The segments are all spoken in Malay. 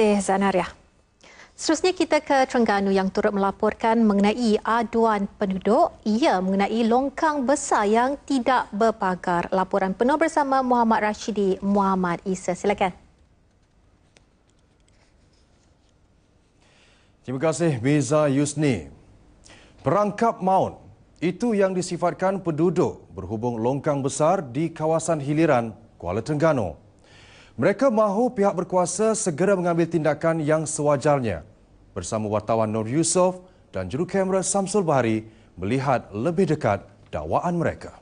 kasih Zanaria. Seterusnya kita ke Terengganu yang turut melaporkan mengenai aduan penduduk ia mengenai longkang besar yang tidak berpagar. Laporan penuh bersama Muhammad Rashidi Muhammad Isa. Silakan. Terima kasih Beza Yusni. Perangkap maun itu yang disifatkan penduduk berhubung longkang besar di kawasan hiliran Kuala Terengganu. Mereka mahu pihak berkuasa segera mengambil tindakan yang sewajarnya. Bersama wartawan Nur Yusof dan juru kamera Samsul Bahari melihat lebih dekat dakwaan mereka.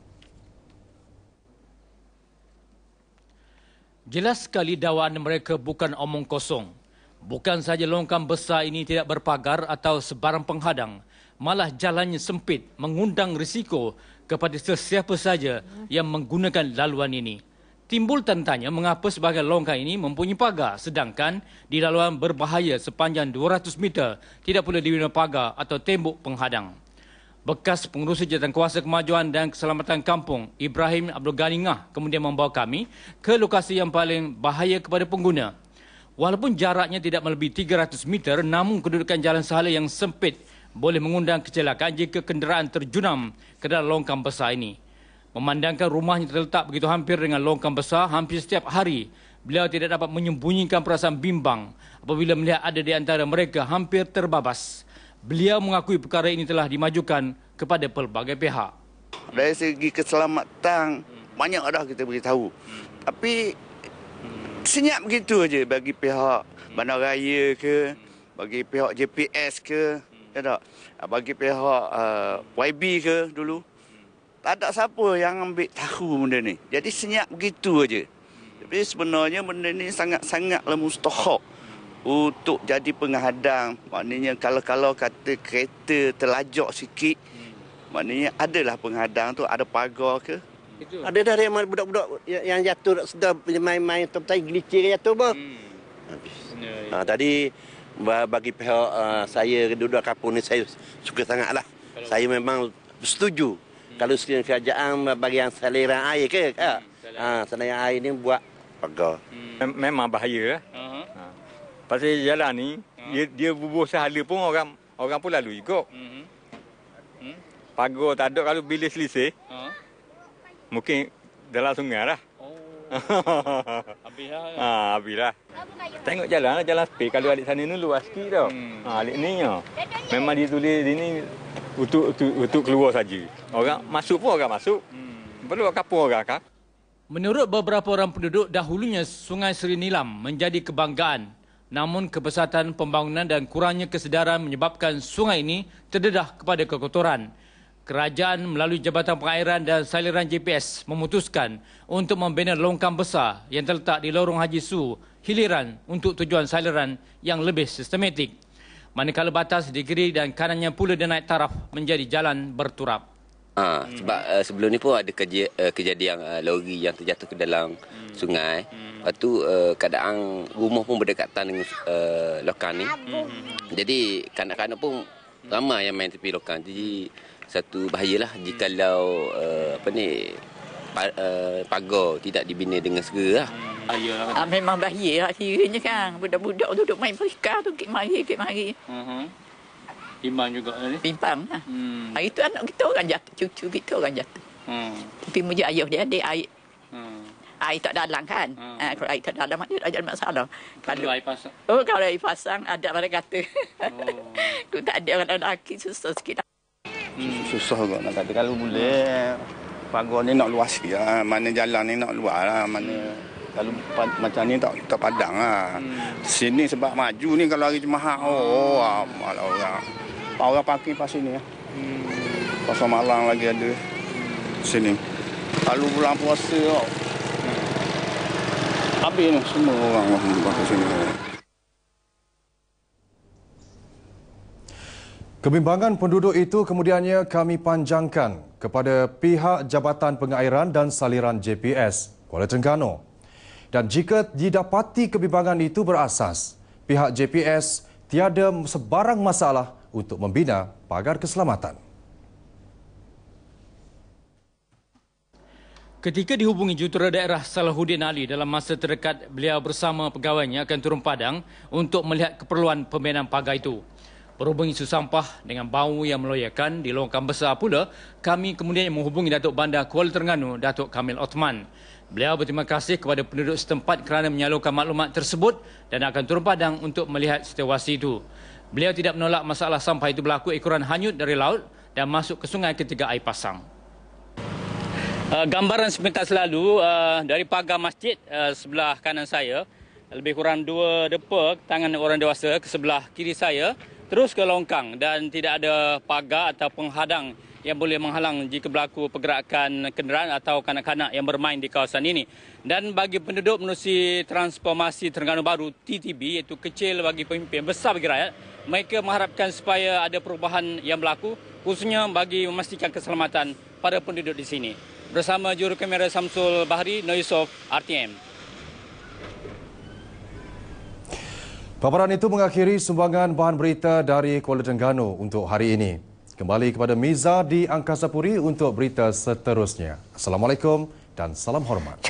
Jelas sekali dakwaan mereka bukan omong kosong. Bukan saja longkang besar ini tidak berpagar atau sebarang penghadang, malah jalannya sempit mengundang risiko kepada sesiapa saja yang menggunakan laluan ini. Timbul tentanya mengapa sebagai longkang ini mempunyai pagar sedangkan di laluan berbahaya sepanjang 200 meter tidak perlu diwina pagar atau tembok penghadang. Bekas pengurusi jatuh kuasa kemajuan dan keselamatan kampung Ibrahim Abdul Ganingah kemudian membawa kami ke lokasi yang paling bahaya kepada pengguna. Walaupun jaraknya tidak melebihi 300 meter namun kedudukan jalan sehala yang sempit boleh mengundang kecelakaan jika kenderaan terjunam ke dalam longkang besar ini. Memandangkan rumahnya terletak begitu hampir dengan longkang besar, hampir setiap hari beliau tidak dapat menyembunyikan perasaan bimbang apabila melihat ada di antara mereka hampir terbabas. Beliau mengakui perkara ini telah dimajukan kepada pelbagai pihak. Dari segi keselamatan, banyak dah kita beritahu. Tapi senyap begitu aja bagi pihak bandaraya ke, bagi pihak JPS ke, ya bagi pihak eh, YB ke dulu tak ada siapa yang ambil tahu benda ni. Jadi senyap begitu aja. Tapi sebenarnya benda ni sangat-sangatlah mustahak untuk jadi penghadang. Maknanya kalau-kalau kata kereta terlajak sikit, maknanya adalah penghadang tu ada pagar ke. Ada dah yang budak-budak yang jatuh sudah main-main tentang glitcher jatuh apa? Hmm. Ya, ya. Ha, tadi bagi pihak uh, saya duduk kapur ni saya suka sangatlah. Saya memang setuju kalau sekiranya kerajaan bagi yang saliran air ke? Hmm, ah, ha, saliran air ni buat pagar. Hmm. memang bahaya. Eh. Uh-huh. Ha. Pasal jalan ni, uh-huh. dia, dia bubuh sehala pun orang orang pun lalu ikut. Uh-huh. Hmm? Pagar tak ada kalau bilis selisih, uh-huh. mungkin dalam sungai lah. Oh. Habislah. Ah, ha, lah. Tengok jalan, lah, jalan sepi. Kalau alik sana ni luas sikit tau. Hmm. Ha, adik ni ya. Memang dia tulis ini untuk untuk, untuk keluar saja. Orang masuk pun orang masuk. Hmm. Perlu pun orang kan? Menurut beberapa orang penduduk dahulunya Sungai Seri Nilam menjadi kebanggaan. Namun kebesatan pembangunan dan kurangnya kesedaran menyebabkan sungai ini terdedah kepada kekotoran. Kerajaan melalui Jabatan Pengairan dan Saliran GPS memutuskan untuk membina longkang besar yang terletak di Lorong Haji Su, hiliran untuk tujuan saliran yang lebih sistematik manakala batas di kiri dan kanannya pula dia naik taraf menjadi jalan berturap. Ha, hmm. uh, sebelum ni pun ada keje, uh, kejadian uh, eh, lori yang terjatuh ke dalam hmm. sungai. Hmm. Lepas tu uh, keadaan rumah pun berdekatan dengan uh, lokal ni. Hmm. Jadi kanak-kanak pun ramai yang main tepi lokal. Jadi satu bahayalah jikalau uh, apa ni Eh, pagar tidak dibina dengan segera lah. Ah, ah memang bahaya lah kiranya kan. Budak-budak tu duduk main perika tu, kek mari, kek mari. Uh mhm. -huh. Bimbang juga lah ni? Bimbang lah. Hmm. Hari ah, tu anak kita orang jatuh, cucu kita orang jatuh. Hmm. Tapi muja ayah dia ada air. Hmm. Air tak dalam kan? Hmm. Ah, kalau air tak dalam, dia tak ada masalah. Kalau, kalau air pasang? Oh, kalau air pasang, ada mana kata. Oh. tak ada orang-orang laki, susah sikit lah. Hmm. Susah kot nak kata. Kalau boleh, pagar ni nak luas sikit lah. Mana jalan ni nak luas lah. Mana kalau macam ni tak tak padang lah. Hmm. Sini sebab maju ni kalau hari cuma hak. Oh, oh hmm. ah, amal orang. Orang parking pas sini lah. Hmm. Pasal malang lagi ada. Sini. Kalau bulan puasa tau. Oh. Hmm. Habis ni semua orang. Pasal lah. sini. Kebimbangan penduduk itu kemudiannya kami panjangkan kepada pihak Jabatan Pengairan dan Saliran JPS Kuala Terengganu. Dan jika didapati kebimbangan itu berasas, pihak JPS tiada sebarang masalah untuk membina pagar keselamatan. Ketika dihubungi jutera daerah Salahuddin Ali dalam masa terdekat, beliau bersama pegawainya akan turun padang untuk melihat keperluan pembinaan pagar itu berhubung isu sampah dengan bau yang meloyakan di longkang besar pula, kami kemudian menghubungi Datuk Bandar Kuala Terengganu, Datuk Kamil Othman. Beliau berterima kasih kepada penduduk setempat kerana menyalurkan maklumat tersebut dan akan turun padang untuk melihat situasi itu. Beliau tidak menolak masalah sampah itu berlaku ekoran hanyut dari laut dan masuk ke sungai ketika air pasang. Uh, gambaran sebentar selalu uh, dari pagar masjid uh, sebelah kanan saya, lebih kurang dua depa tangan orang dewasa ke sebelah kiri saya, terus ke longkang dan tidak ada pagar atau penghadang yang boleh menghalang jika berlaku pergerakan kenderaan atau kanak-kanak yang bermain di kawasan ini. Dan bagi penduduk menerusi transformasi Terengganu Baru TTB iaitu kecil bagi pemimpin, besar bagi rakyat, mereka mengharapkan supaya ada perubahan yang berlaku khususnya bagi memastikan keselamatan pada penduduk di sini. Bersama juru kamera Samsul Bahri, Noisov, RTM. Paparan itu mengakhiri sumbangan bahan berita dari Kuala Terengganu untuk hari ini. Kembali kepada Miza di Angkasa Puri untuk berita seterusnya. Assalamualaikum dan salam hormat.